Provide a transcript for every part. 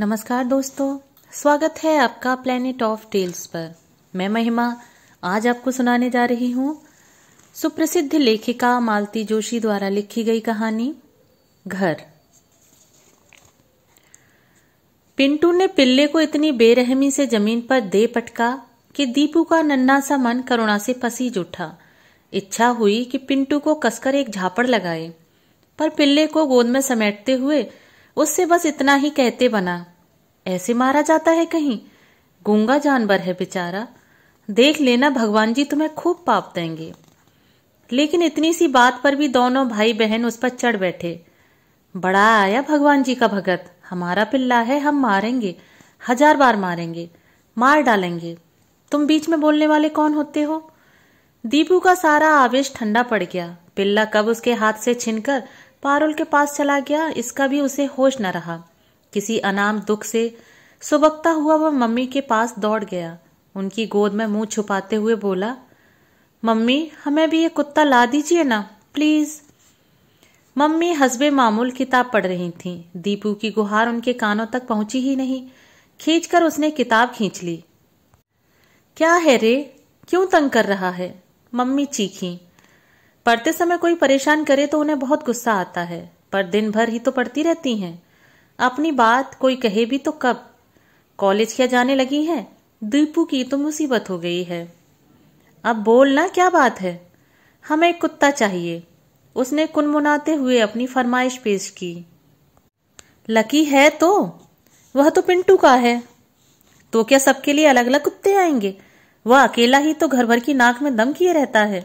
नमस्कार दोस्तों स्वागत है आपका प्लेनेट ऑफ टेल्स पर मैं महिमा आज आपको सुनाने जा रही हूं सुप्रसिद्ध लेखिका मालती जोशी द्वारा लिखी गई कहानी घर पिंटू ने पिल्ले को इतनी बेरहमी से जमीन पर दे पटका कि दीपू का नन्ना सा मन करुणा से फसी उठा इच्छा हुई कि पिंटू को कसकर एक झापड़ लगाए पर पिल्ले को गोद में समेटते हुए उससे बस इतना ही कहते बना ऐसे मारा जाता है कहीं गूंगा जानवर है बेचारा देख लेना भगवान जी तुम्हें खूब पाप देंगे लेकिन इतनी सी बात पर भी दोनों भाई बहन उस पर चढ़ बैठे बड़ा आया भगवान जी का भगत हमारा पिल्ला है हम मारेंगे हजार बार मारेंगे मार डालेंगे तुम बीच में बोलने वाले कौन होते हो दीपू का सारा आवेश ठंडा पड़ गया पिल्ला कब उसके हाथ से छिनकर पारुल के पास चला गया इसका भी उसे होश न रहा किसी अनाम दुख से सुबकता हुआ वह मम्मी के पास दौड़ गया उनकी गोद में मुंह छुपाते हुए बोला मम्मी हमें भी ये कुत्ता ला दीजिए ना प्लीज मम्मी हसबे मामूल किताब पढ़ रही थी दीपू की गुहार उनके कानों तक पहुंची ही नहीं खींचकर उसने किताब खींच ली क्या है रे क्यों तंग कर रहा है मम्मी चीखी पढ़ते समय कोई परेशान करे तो उन्हें बहुत गुस्सा आता है पर दिन भर ही तो पढ़ती रहती हैं अपनी बात कोई कहे भी तो कब कॉलेज क्या जाने लगी है दीपू की तो मुसीबत हो गई है अब बोलना क्या बात है हमें एक कुत्ता चाहिए उसने कुनमुनाते हुए अपनी फरमाइश पेश की लकी है तो वह तो पिंटू का है तो क्या सबके लिए अलग अलग कुत्ते आएंगे वह अकेला ही तो घर भर की नाक में दम किए रहता है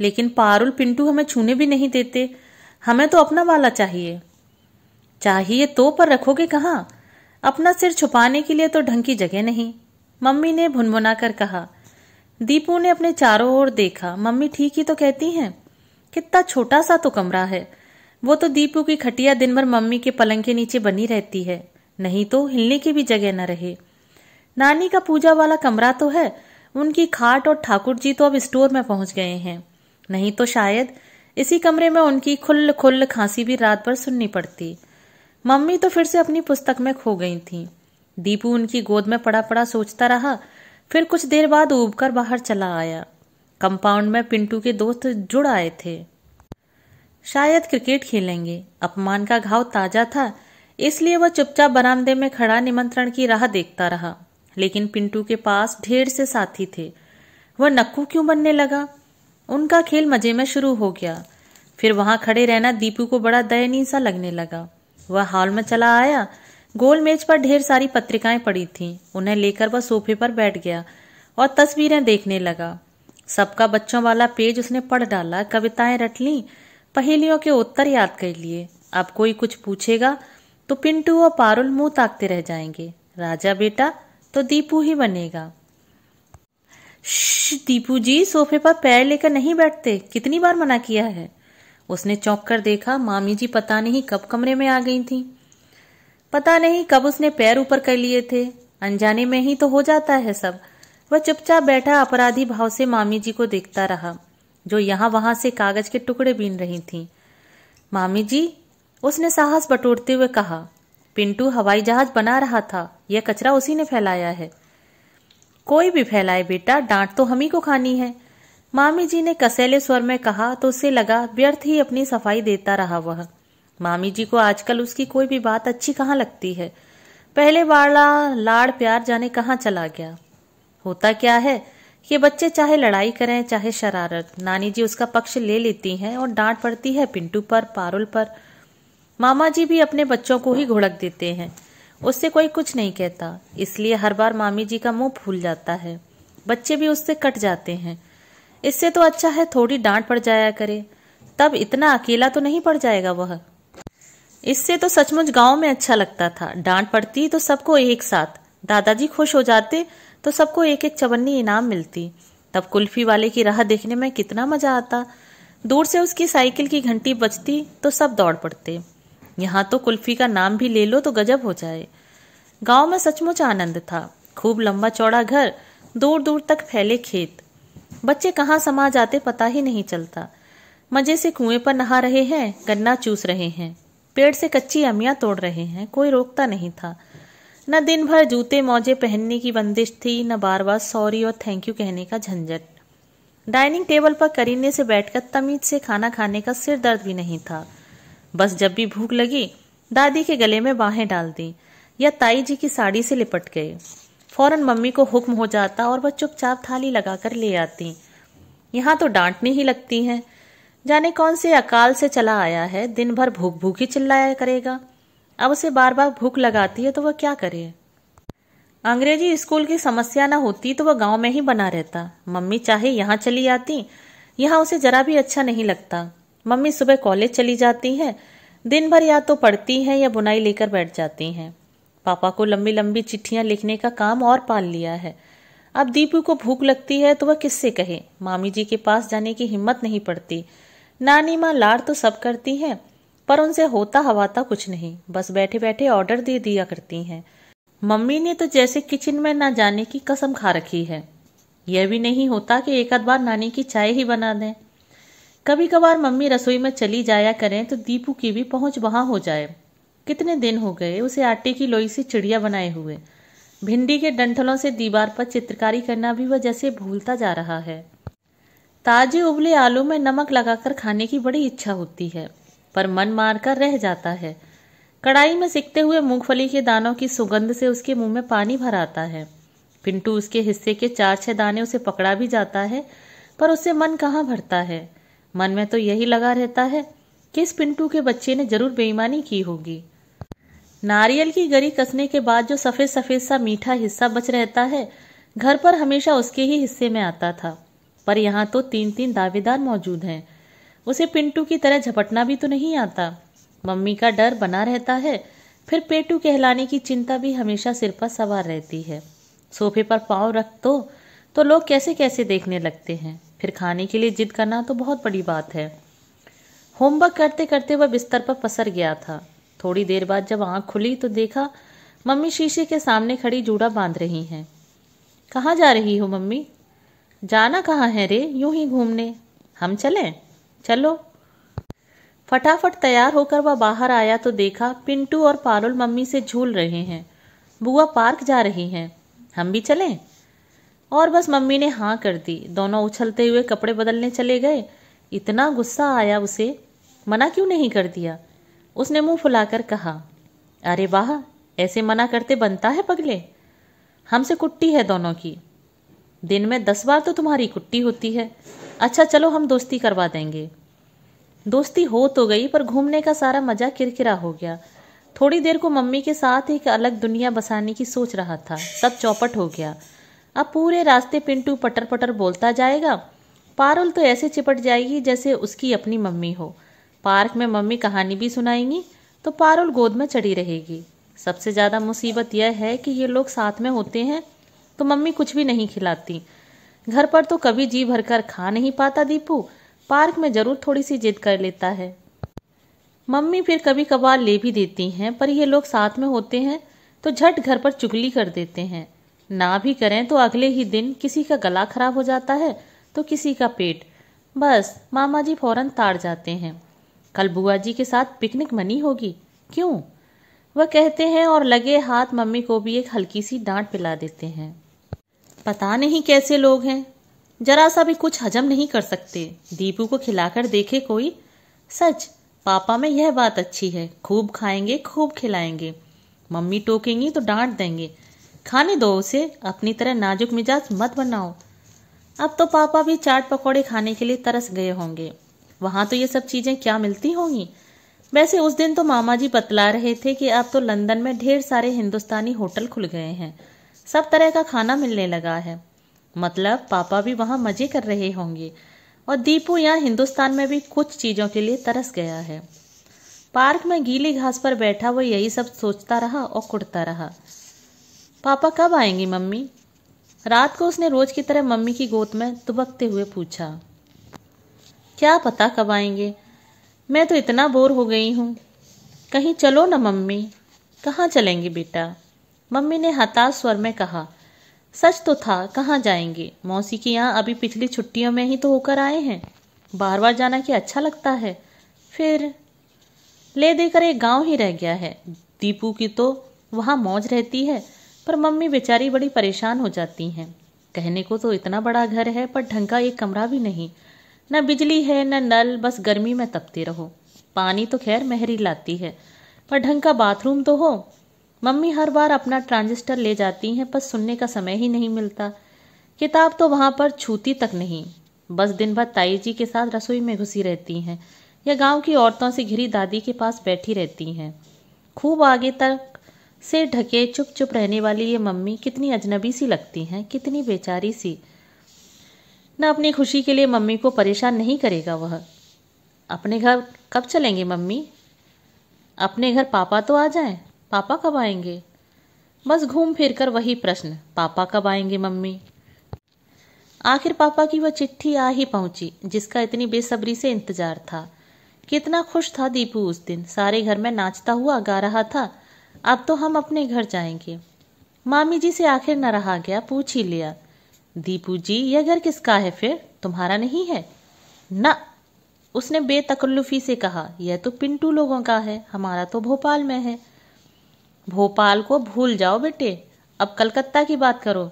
लेकिन पारुल पिंटू हमें छूने भी नहीं देते हमें तो अपना वाला चाहिए चाहिए तो पर रखोगे कहाँ अपना सिर छुपाने के लिए तो ढंग की जगह नहीं मम्मी ने भुनभुना कर कहा दीपू ने अपने चारों ओर देखा मम्मी ठीक ही तो कहती हैं कितना छोटा सा तो कमरा है वो तो दीपू की खटिया दिन भर मम्मी के पलंग के नीचे बनी रहती है नहीं तो हिलने की भी जगह न रहे नानी का पूजा वाला कमरा तो है उनकी खाट और ठाकुर जी तो अब स्टोर में पहुंच गए हैं नहीं तो शायद इसी कमरे में उनकी खुल खुल खांसी भी रात भर सुननी पड़ती मम्मी तो फिर से अपनी पुस्तक में खो गई थी दीपू उनकी गोद में पड़ा पड़ा सोचता रहा फिर कुछ देर बाद उबकर बाहर चला आया कंपाउंड में पिंटू के दोस्त जुड़ आए थे शायद क्रिकेट खेलेंगे अपमान का घाव ताजा था इसलिए वह चुपचाप बरामदे में खड़ा निमंत्रण की राह देखता रहा लेकिन पिंटू के पास ढेर से साथी थे वह नक्कू क्यों बनने लगा उनका खेल मजे में शुरू हो गया फिर वहां खड़े रहना दीपू को बड़ा दयनीय सा लगने लगा वह हॉल में चला आया गोल मेज पर ढेर सारी पत्रिकाएं पड़ी थीं उन्हें लेकर वह सोफे पर बैठ गया और तस्वीरें देखने लगा सबका बच्चों वाला पेज उसने पढ़ डाला कविताएं रट ली पहेलियों के उत्तर याद कर लिए अब कोई कुछ पूछेगा तो पिंटू और पारुल मुंह ताकते रह जाएंगे राजा बेटा तो दीपू ही बनेगा दीपू जी सोफे पर पैर लेकर नहीं बैठते कितनी बार मना किया है उसने चौंक कर देखा मामी जी पता नहीं कब कमरे में आ गई थी पता नहीं कब उसने पैर ऊपर कर लिए थे अनजाने में ही तो हो जाता है सब वह चुपचाप बैठा अपराधी भाव से मामी जी को देखता रहा जो यहां वहां से कागज के टुकड़े बीन रही थीं। मामी जी उसने साहस बटोरते हुए कहा पिंटू हवाई जहाज बना रहा था यह कचरा उसी ने फैलाया है कोई भी फैलाए बेटा डांट तो हम ही को खानी है मामी जी ने कसेले स्वर में कहा तो उसे लगा व्यर्थ ही अपनी सफाई देता रहा वह मामी जी को आजकल उसकी कोई भी बात अच्छी कहाँ लगती है पहले वाला लाड़ प्यार जाने कहाँ चला गया होता क्या है कि बच्चे चाहे लड़ाई करें चाहे शरारत नानी जी उसका पक्ष ले लेती हैं और डांट पड़ती है पिंटू पर पारुल पर मामा जी भी अपने बच्चों को ही घुड़क देते हैं उससे कोई कुछ नहीं कहता इसलिए हर बार मामी जी का मुंह फूल जाता है बच्चे भी उससे कट जाते हैं इससे तो अच्छा है थोड़ी डांट पड़ जाया करे तब इतना अकेला तो नहीं पड़ जाएगा वह इससे तो सचमुच गांव में अच्छा लगता था डांट पड़ती तो सबको एक साथ दादाजी खुश हो जाते तो सबको एक एक चवन्नी इनाम मिलती तब कुल्फी वाले की राह देखने में कितना मजा आता दूर से उसकी साइकिल की घंटी बजती तो सब दौड़ पड़ते यहाँ तो कुल्फी का नाम भी ले लो तो गजब हो जाए गांव में सचमुच आनंद था खूब लंबा चौड़ा घर दूर दूर तक फैले खेत बच्चे कहाँ समा जाते पता ही नहीं चलता मजे से कुएं पर नहा रहे हैं गन्ना चूस रहे हैं पेड़ से कच्ची अमिया तोड़ रहे हैं कोई रोकता नहीं था न दिन भर जूते मोजे पहनने की बंदिश थी न बार बार सॉरी और थैंक यू कहने का झंझट डाइनिंग टेबल पर करीने से बैठकर तमीज से खाना खाने का सिर दर्द भी नहीं था बस जब भी भूख लगी दादी के गले में बाहें डाल दी या ताई जी की साड़ी से लिपट गए फौरन मम्मी को हुक्म हो जाता और वह चुपचाप थाली लगाकर ले आती यहाँ तो डांटने ही लगती हैं जाने कौन से अकाल से चला आया है दिन भर भूख भूख ही चिल्लाया करेगा अब उसे बार बार भूख लगाती है तो वह क्या करे अंग्रेजी स्कूल की समस्या ना होती तो वह गांव में ही बना रहता मम्मी चाहे यहाँ चली आती यहाँ उसे जरा भी अच्छा नहीं लगता मम्मी सुबह कॉलेज चली जाती है दिन भर या तो पढ़ती हैं या बुनाई लेकर बैठ जाती हैं पापा को लंबी लंबी चिट्ठियां लिखने का काम और पाल लिया है अब दीपू को भूख लगती है तो वह किससे कहे मामी जी के पास जाने की हिम्मत नहीं पड़ती नानी माँ लाड़ तो सब करती हैं पर उनसे होता हवाता कुछ नहीं बस बैठे बैठे ऑर्डर दे दिया करती हैं मम्मी ने तो जैसे किचन में ना जाने की कसम खा रखी है यह भी नहीं होता कि एक आध बार नानी की चाय ही बना दें कभी कभार मम्मी रसोई में चली जाया करें तो दीपू की भी पहुंच वहां हो जाए कितने दिन हो गए उसे आटे की लोई से चिड़िया बनाए हुए भिंडी के डंठलों से दीवार पर चित्रकारी करना भी वह जैसे भूलता जा रहा है ताजे उबले आलू में नमक लगाकर खाने की बड़ी इच्छा होती है पर मन मार कर रह जाता है कढ़ाई में सिकते हुए मूंगफली के दानों की सुगंध से उसके मुंह में पानी भर आता है पिंटू उसके हिस्से के चार छह दाने उसे पकड़ा भी जाता है पर उससे मन कहाँ भरता है मन में तो यही लगा रहता है कि इस पिंटू के बच्चे ने जरूर बेईमानी की होगी नारियल की गरी कसने के बाद जो सफ़ेद सफ़ेद सा मीठा हिस्सा बच रहता है घर पर हमेशा उसके ही हिस्से में आता था पर यहाँ तो तीन तीन दावेदार मौजूद हैं उसे पिंटू की तरह झपटना भी तो नहीं आता मम्मी का डर बना रहता है फिर पेटू कहलाने की चिंता भी हमेशा सिर पर सवार रहती है सोफे पर पाँव रख दो तो, तो लोग कैसे कैसे देखने लगते हैं फिर खाने के लिए जिद करना तो बहुत बड़ी बात है होमवर्क करते करते वह बिस्तर पर पसर गया था थोड़ी देर बाद जब आंख खुली तो देखा मम्मी शीशे के सामने खड़ी जूड़ा बांध रही हैं कहाँ जा रही हो मम्मी जाना कहाँ है रे यूं ही घूमने हम चलें चलो फटाफट तैयार होकर वह बाहर आया तो देखा पिंटू और पारुल मम्मी से झूल रहे हैं बुआ पार्क जा रही हैं हम भी चलें और बस मम्मी ने हाँ कर दी दोनों उछलते हुए कपड़े बदलने चले गए इतना गुस्सा आया उसे मना क्यों नहीं कर दिया उसने मुंह फुलाकर कहा अरे वाह ऐसे मना करते बनता है पगले हमसे कुट्टी है दोनों की दिन में दस बार तो तुम्हारी कुट्टी होती है अच्छा चलो हम दोस्ती करवा देंगे दोस्ती हो तो गई पर घूमने का सारा मजा किरकिरा हो गया थोड़ी देर को मम्मी के साथ एक अलग दुनिया बसाने की सोच रहा था सब चौपट हो गया अब पूरे रास्ते पिंटू पटर पटर बोलता जाएगा पारुल तो ऐसे चिपट जाएगी जैसे उसकी अपनी मम्मी हो पार्क में मम्मी कहानी भी सुनाएंगी तो पारुल गोद में चढ़ी रहेगी सबसे ज़्यादा मुसीबत यह है कि ये लोग साथ में होते हैं तो मम्मी कुछ भी नहीं खिलाती घर पर तो कभी जी भर कर खा नहीं पाता दीपू पार्क में ज़रूर थोड़ी सी जिद कर लेता है मम्मी फिर कभी कभार ले भी देती हैं पर ये लोग साथ में होते हैं तो झट घर पर चुगली कर देते हैं ना भी करें तो अगले ही दिन किसी का गला खराब हो जाता है तो किसी का पेट बस मामा जी फौरन ताड़ जाते हैं कल बुआ जी के साथ पिकनिक मनी होगी क्यों वह कहते हैं और लगे हाथ मम्मी को भी एक हल्की सी डांट पिला देते हैं पता नहीं कैसे लोग हैं जरा सा भी कुछ हजम नहीं कर सकते दीपू को खिलाकर देखे कोई सच पापा में यह बात अच्छी है खूब खाएंगे खूब खिलाएंगे मम्मी टोकेंगी तो डांट देंगे खाने दो उसे अपनी तरह नाजुक मिजाज मत बनाओ अब तो पापा भी चाट पकौड़े खाने के लिए तरस गए होंगे वहां तो ये सब चीजें क्या मिलती होंगी वैसे उस दिन तो मामा जी बतला रहे थे कि अब तो लंदन में ढेर सारे हिंदुस्तानी होटल खुल गए हैं सब तरह का खाना मिलने लगा है मतलब पापा भी वहां मजे कर रहे होंगे और दीपू यहाँ हिंदुस्तान में भी कुछ चीजों के लिए तरस गया है पार्क में गीली घास पर बैठा वो यही सब सोचता रहा और कुड़ता रहा पापा कब आएंगी मम्मी रात को उसने रोज की तरह मम्मी की गोद में दुबकते हुए पूछा क्या पता कब आएंगे मैं तो इतना बोर हो गई हूँ कहीं चलो ना मम्मी कहाँ चलेंगे बेटा मम्मी ने हताश स्वर में कहा सच तो था कहाँ जाएंगे मौसी के यहाँ अभी पिछली छुट्टियों में ही तो होकर आए हैं बार बार जाना क्या अच्छा लगता है फिर ले देकर एक गांव ही रह गया है दीपू की तो वहाँ मौज रहती है पर मम्मी बेचारी बड़ी परेशान हो जाती हैं कहने को तो इतना बड़ा घर है पर ढंग का एक कमरा भी नहीं न बिजली है न नल बस गर्मी में तपते रहो पानी तो खैर महरी लाती है पर ढंग का बाथरूम तो हो मम्मी हर बार अपना ट्रांजिस्टर ले जाती हैं पर सुनने का समय ही नहीं मिलता किताब तो वहाँ पर छूती तक नहीं बस दिन भर ताई जी के साथ रसोई में घुसी रहती हैं या गांव की औरतों से घिरी दादी के पास बैठी रहती हैं खूब आगे तक से ढके चुप चुप रहने वाली ये मम्मी कितनी अजनबी सी लगती हैं कितनी बेचारी सी ना अपनी खुशी के लिए मम्मी को परेशान नहीं करेगा वह अपने घर कब चलेंगे मम्मी अपने घर पापा तो आ जाएं पापा कब आएंगे बस घूम फिर कर वही प्रश्न पापा कब आएंगे मम्मी आखिर पापा की वह चिट्ठी आ ही पहुंची जिसका इतनी बेसब्री से इंतजार था कितना खुश था दीपू उस दिन सारे घर में नाचता हुआ गा रहा था अब तो हम अपने घर जाएंगे मामी जी से आखिर न रहा गया पूछ ही लिया दीपू जी यह घर किसका है फिर तुम्हारा नहीं है न उसने बेतकल्लुफी से कहा यह तो पिंटू लोगों का है हमारा तो भोपाल में है भोपाल को भूल जाओ बेटे अब कलकत्ता की बात करो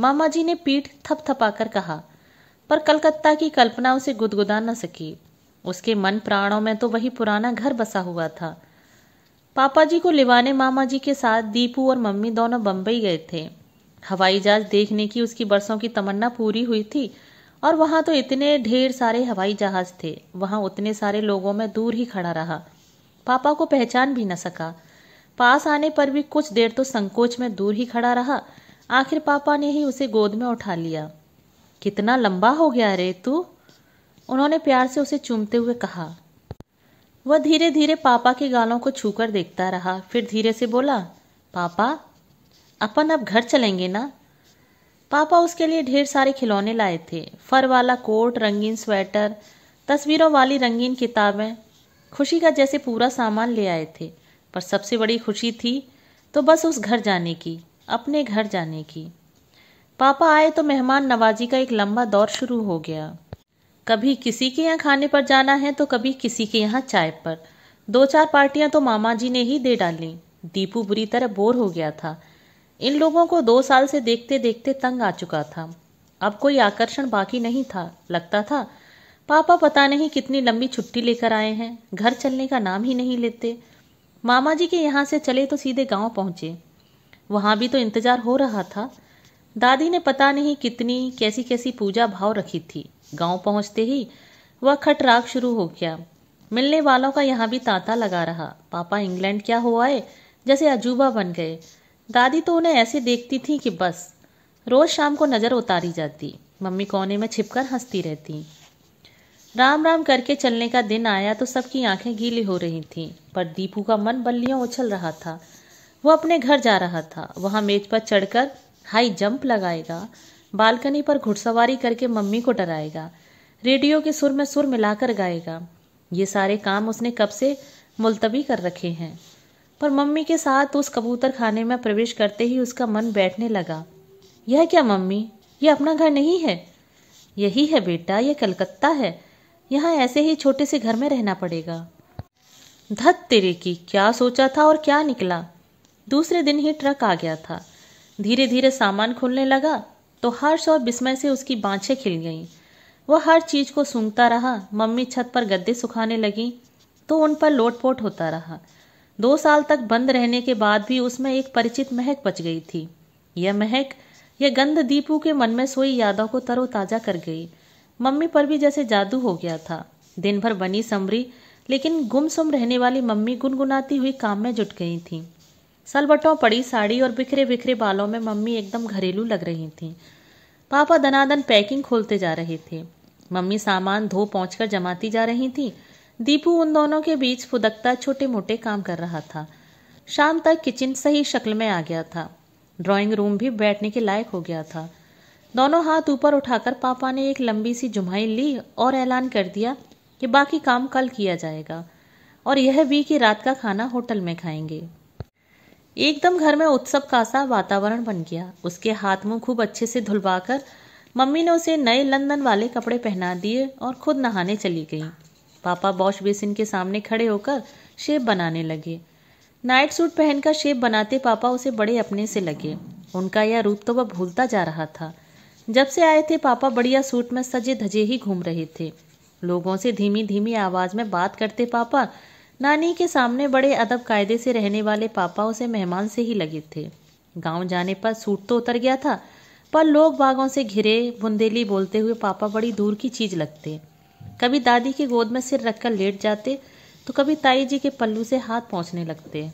मामा जी ने पीठ थपथपाकर कहा पर कलकत्ता की कल्पना उसे गुदगुदा न सकी उसके मन प्राणों में तो वही पुराना घर बसा हुआ था पापा जी को लिवाने मामा जी के साथ दीपू और मम्मी दोनों बम्बई गए थे हवाई जहाज देखने की उसकी बरसों की तमन्ना पूरी हुई थी और वहां तो इतने ढेर सारे हवाई जहाज थे वहां उतने सारे लोगों में दूर ही खड़ा रहा पापा को पहचान भी न सका पास आने पर भी कुछ देर तो संकोच में दूर ही खड़ा रहा आखिर पापा ने ही उसे गोद में उठा लिया कितना लंबा हो गया रे तू उन्होंने प्यार से उसे चूमते हुए कहा वह धीरे धीरे पापा के गालों को छूकर देखता रहा फिर धीरे से बोला पापा अपन अब घर चलेंगे ना पापा उसके लिए ढेर सारे खिलौने लाए थे फर वाला कोट रंगीन स्वेटर तस्वीरों वाली रंगीन किताबें खुशी का जैसे पूरा सामान ले आए थे पर सबसे बड़ी खुशी थी तो बस उस घर जाने की अपने घर जाने की पापा आए तो मेहमान नवाजी का एक लंबा दौर शुरू हो गया कभी किसी के यहाँ खाने पर जाना है तो कभी किसी के यहाँ चाय पर दो चार पार्टियां तो मामा जी ने ही दे डाली दीपू बुरी तरह बोर हो गया था इन लोगों को दो साल से देखते देखते तंग आ चुका था अब कोई आकर्षण बाकी नहीं था लगता था पापा पता नहीं कितनी लंबी छुट्टी लेकर आए हैं घर चलने का नाम ही नहीं लेते मामा जी के यहाँ से चले तो सीधे गांव पहुंचे वहां भी तो इंतजार हो रहा था दादी ने पता नहीं कितनी कैसी कैसी पूजा भाव रखी थी गांव पहुंचते ही वह खटराग शुरू हो गया मिलने वालों का यहाँ भी तांता लगा रहा पापा इंग्लैंड क्या हुआ है जैसे अजूबा बन गए दादी तो उन्हें ऐसे देखती थी कि बस रोज शाम को नज़र उतारी जाती मम्मी कोने में छिपकर हंसती रहती राम राम करके चलने का दिन आया तो सबकी आंखें गीली हो रही थीं पर दीपू का मन बल्लियों उछल रहा था वह अपने घर जा रहा था वहां मेज पर चढ़कर हाई जंप लगाएगा बालकनी पर घुड़सवारी करके मम्मी को डराएगा रेडियो के सुर में सुर मिलाकर गाएगा ये सारे काम उसने कब से मुलतवी कर रखे हैं पर मम्मी के साथ उस कबूतर खाने में प्रवेश करते ही उसका मन बैठने लगा यह क्या मम्मी यह अपना घर नहीं है यही है बेटा यह कलकत्ता है यहाँ ऐसे ही छोटे से घर में रहना पड़ेगा धत तेरे की क्या सोचा था और क्या निकला दूसरे दिन ही ट्रक आ गया था धीरे धीरे सामान खुलने लगा तो हर्ष और विस्मय से उसकी बाँछें खिल गईं वह हर चीज़ को सूंघता रहा मम्मी छत पर गद्दे सुखाने लगी तो उन पर लोटपोट होता रहा दो साल तक बंद रहने के बाद भी उसमें एक परिचित महक बच गई थी यह महक यह गंध दीपू के मन में सोई यादों को तरोताजा कर गई मम्मी पर भी जैसे जादू हो गया था दिन भर बनी समरी लेकिन गुमसुम रहने वाली मम्मी गुनगुनाती हुई काम में जुट गई थी सलवटों पड़ी साड़ी और बिखरे बिखरे बालों में मम्मी एकदम घरेलू लग रही थीं पापा दनादन पैकिंग खोलते जा रहे थे मम्मी सामान धो पहुँच जमाती जा रही थी दीपू उन दोनों के बीच फुदकता छोटे मोटे काम कर रहा था शाम तक किचन सही शक्ल में आ गया था ड्राइंग रूम भी बैठने के लायक हो गया था दोनों हाथ ऊपर उठाकर पापा ने एक लंबी सी जुमाई ली और ऐलान कर दिया कि बाकी काम कल किया जाएगा और यह भी कि रात का खाना होटल में खाएंगे एकदम घर में उत्सव का सा वातावरण बन गया उसके हाथ मुंह खूब अच्छे से धुलवाकर मम्मी ने उसे नए लंदन वाले कपड़े पहना दिए और खुद नहाने चली गई पापा वॉश बेसिन के सामने खड़े होकर शेप बनाने लगे नाइट सूट पहनकर शेप बनाते पापा उसे बड़े अपने से लगे उनका यह रूप तो वह भूलता जा रहा था जब से आए थे पापा बढ़िया सूट में सजे धजे ही घूम रहे थे लोगों से धीमी धीमी आवाज में बात करते पापा नानी के सामने बड़े अदब कायदे से रहने वाले पापा उसे मेहमान से ही लगे थे गांव जाने पर सूट तो उतर गया था पर लोग बागों से घिरे बुंदेली बोलते हुए पापा बड़ी दूर की चीज लगते कभी दादी की गोद में सिर रखकर लेट जाते तो कभी ताई जी के पल्लू से हाथ पहुँचने लगते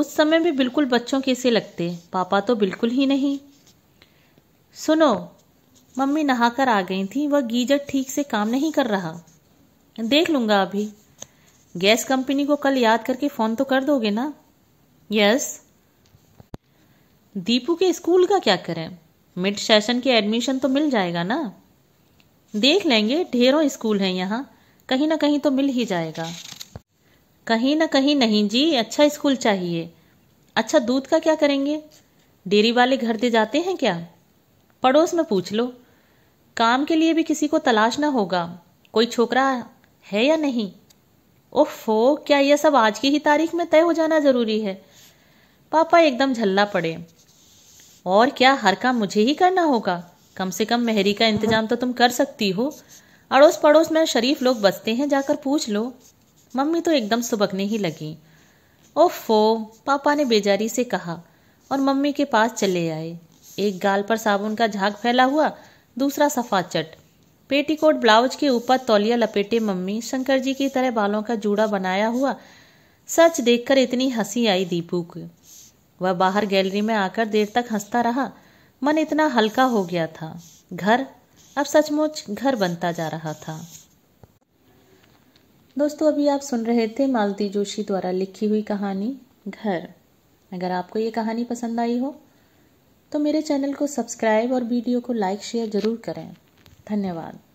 उस समय भी बिल्कुल बच्चों के से लगते पापा तो बिल्कुल ही नहीं सुनो मम्मी नहाकर आ गई थी वह गीजर ठीक से काम नहीं कर रहा देख लूंगा अभी गैस कंपनी को कल याद करके फ़ोन तो कर दोगे ना यस दीपू के स्कूल का क्या करें मिड सेशन के एडमिशन तो मिल जाएगा ना देख लेंगे ढेरों स्कूल हैं यहाँ कहीं ना कहीं तो मिल ही जाएगा कहीं ना कहीं नहीं जी अच्छा स्कूल चाहिए अच्छा दूध का क्या करेंगे डेरी वाले घर दे जाते हैं क्या पड़ोस में पूछ लो काम के लिए भी किसी को तलाशना होगा कोई छोकरा है या नहीं ओफो क्या यह सब आज की ही तारीख में तय हो जाना जरूरी है पापा एकदम झल्ला पड़े और क्या हर काम मुझे ही करना होगा कम से कम मेहरी का इंतजाम तो तुम कर सकती हो अड़ोस पड़ोस में शरीफ लोग बसते हैं जाकर पूछ लो मम्मी तो एकदम सुबकने ही लगी ओफो पापा ने बेजारी से कहा और मम्मी के पास चले आए एक गाल पर साबुन का झाग फैला हुआ दूसरा सफाचट पेटीकोट ब्लाउज के ऊपर तौलिया लपेटे मम्मी शंकर जी की तरह बालों का जूड़ा बनाया हुआ सच देखकर इतनी हंसी आई दीपू को वह बाहर गैलरी में आकर देर तक हंसता रहा मन इतना हल्का हो गया था घर अब सचमुच घर बनता जा रहा था दोस्तों अभी आप सुन रहे थे मालती जोशी द्वारा लिखी हुई कहानी घर अगर आपको ये कहानी पसंद आई हो तो मेरे चैनल को सब्सक्राइब और वीडियो को लाइक शेयर ज़रूर करें धन्यवाद